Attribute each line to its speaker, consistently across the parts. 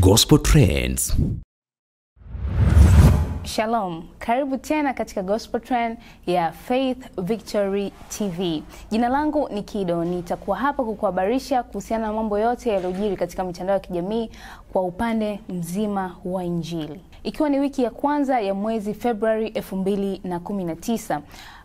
Speaker 1: Gospel Trends. Shalom, karibu tena katika Gospel Trend ya Faith Victory TV. Jina langu ni Kido, nitakuwa hapa kukuhabarisha kuhusiana na mambo yote yaliyojiri katika mitandao ya kijamii kwa upande mzima wa Injili, ikiwa ni wiki ya kwanza ya mwezi Februari 2019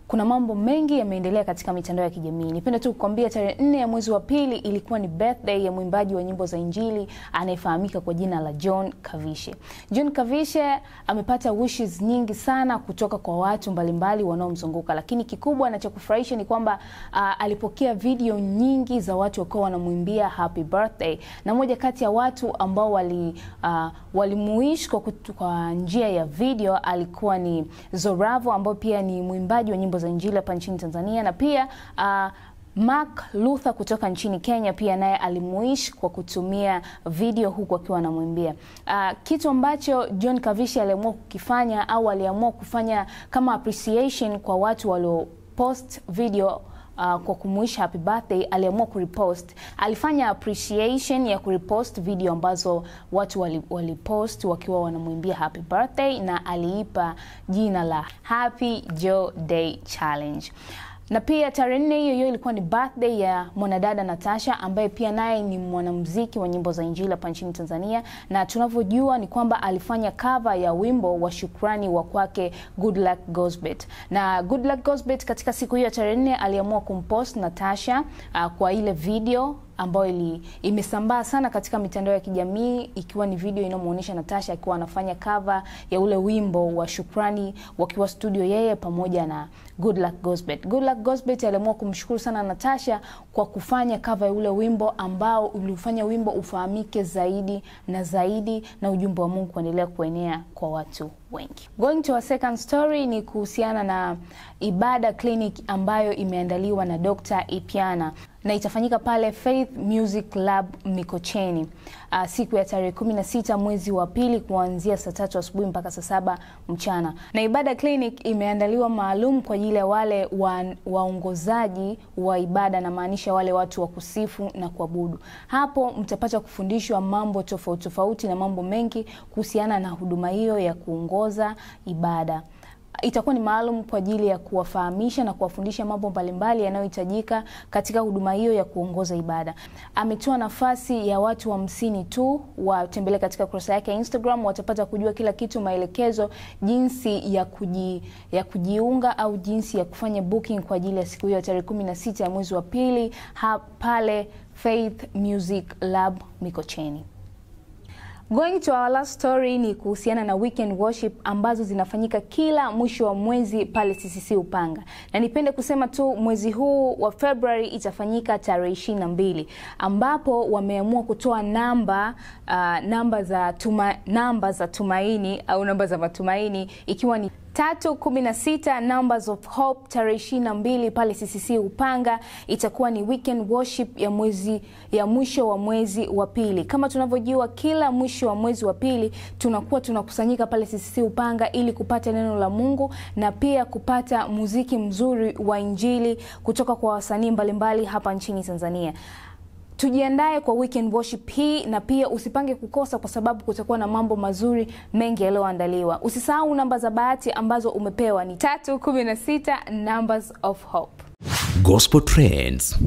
Speaker 1: kuna mambo mengi yameendelea katika mitandao ya kijamii. Nipende tu kukwambia tarehe nne ya mwezi wa pili ilikuwa ni birthday ya mwimbaji wa nyimbo za Injili anayefahamika kwa jina la John Kavishe. John Kavishe amepata wishes nyingi sana kutoka kwa watu mbalimbali wanaomzunguka, lakini kikubwa na cha kufurahisha ni kwamba uh, alipokea video nyingi za watu wakiwa wanamwimbia happy birthday, na moja kati ya watu ambao wali uh, walimuishi kwa, kwa njia ya video alikuwa ni Zoravo ambao pia ni mwimbaji wa nyimbo nyimbo za injili hapa nchini Tanzania na pia uh, Mark Luther kutoka nchini Kenya pia naye alimuishi kwa kutumia video huku akiwa anamwimbia. Uh, kitu ambacho John Kavishi aliamua kukifanya au aliamua kufanya kama appreciation kwa watu walio post video uh, kwa kumuisha happy birthday, aliamua kurepost. Alifanya appreciation ya kurepost video ambazo watu walipost wali wakiwa wanamwimbia happy birthday, na aliipa jina la Happy Joe Day Challenge. Na pia tarehe nne hiyo hiyo ilikuwa ni birthday ya mwanadada Natasha ambaye pia naye ni mwanamuziki wa nyimbo za Injili hapa nchini Tanzania, na tunavyojua ni kwamba alifanya cover ya wimbo wa shukrani wa kwake Goodluck Gosbet. Na Goodluck Gosbet katika siku hiyo ya tarehe nne aliamua kumpost Natasha uh, kwa ile video ambayo imesambaa sana katika mitandao ya kijamii ikiwa ni video inayomuonyesha Natasha akiwa anafanya cover ya ule wimbo wa Shukrani wakiwa studio yeye pamoja na Goodluck Gosbet. Goodluck Gosbet aliamua kumshukuru sana Natasha kwa kufanya cover ya ule wimbo ambao uliufanya wimbo ufahamike zaidi na zaidi na ujumbe wa Mungu kuendelea kuenea kwa watu wengi. Going to a second story ni kuhusiana na ibada clinic ambayo imeandaliwa na Dr. Ipiana na itafanyika pale Faith Music Lab Mikocheni uh, siku ya tarehe 16 mwezi wa pili kuanzia saa tatu asubuhi mpaka saa saba mchana. Na ibada clinic imeandaliwa maalum kwa ajili ya wale waongozaji wa, wa ibada, namaanisha wale watu wa kusifu na kuabudu. Hapo mtapata kufundishwa mambo tofauti tofauti na mambo mengi kuhusiana na huduma hiyo ya kuongoza ibada itakuwa ni maalum kwa ajili ya kuwafahamisha na kuwafundisha mambo mbalimbali yanayohitajika katika huduma hiyo ya kuongoza ibada. Ametoa nafasi ya watu hamsini wa tu watembele katika kurasa yake ya Instagram, watapata kujua kila kitu, maelekezo jinsi ya, kuji, ya kujiunga au jinsi ya kufanya booking kwa ajili ya siku hiyo ya tarehe kumi na sita ya mwezi wa pili pale Faith Music Lab Mikocheni. Going to our last story ni kuhusiana na weekend worship ambazo zinafanyika kila mwisho wa mwezi pale CCC Upanga, na nipende kusema tu mwezi huu wa Februari itafanyika tarehe ishirini na mbili ambapo wameamua kutoa namba uh, namba za tuma, namba za tumaini au namba za matumaini ikiwa ni 316 Numbers of Hope tarehe 22 pale CCC Upanga itakuwa ni weekend worship ya mwezi ya mwisho wa mwezi wa pili. Kama tunavyojua kila mwisho wa mwezi wa pili tunakuwa tunakusanyika pale CCC Upanga ili kupata neno la Mungu na pia kupata muziki mzuri wa injili kutoka kwa wasanii mbalimbali hapa nchini Tanzania tujiandae kwa weekend worship hii na pia usipange kukosa kwa sababu kutakuwa na mambo mazuri mengi yaliyoandaliwa. Usisahau namba za bahati ambazo umepewa ni 316 numbers of hope. Gospel Trends.